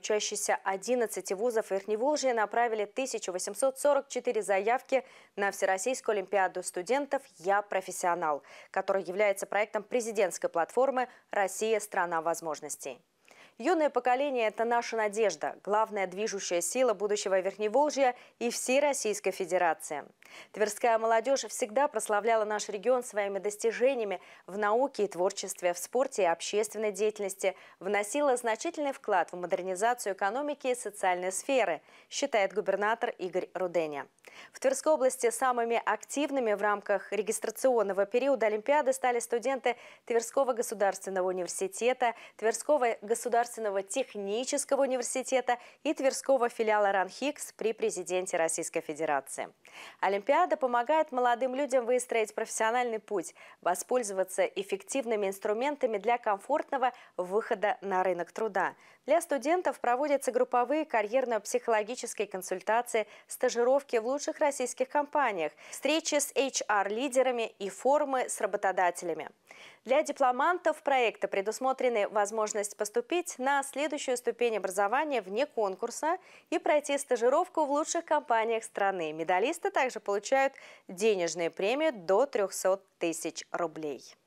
Учащиеся 11 вузов Верхневолжья направили 1844 заявки на Всероссийскую Олимпиаду студентов «Я профессионал», который является проектом президентской платформы «Россия – страна возможностей». Юное поколение – это наша надежда, главная движущая сила будущего Верхневолжья и всей Российской Федерации. Тверская молодежь всегда прославляла наш регион своими достижениями в науке и творчестве, в спорте и общественной деятельности, вносила значительный вклад в модернизацию экономики и социальной сферы, считает губернатор Игорь Руденя. В Тверской области самыми активными в рамках регистрационного периода Олимпиады стали студенты Тверского государственного университета, Тверского государственного государственного технического университета и Тверского филиала РАНХИКС при президенте Российской Федерации. Олимпиада помогает молодым людям выстроить профессиональный путь, воспользоваться эффективными инструментами для комфортного выхода на рынок труда. Для студентов проводятся групповые карьерно-психологические консультации, стажировки в лучших российских компаниях, встречи с HR-лидерами и форумы с работодателями. Для дипломантов проекта предусмотрены возможность поступить на следующую ступень образования вне конкурса и пройти стажировку в лучших компаниях страны. Медалисты также получают денежные премии до 300 тысяч рублей.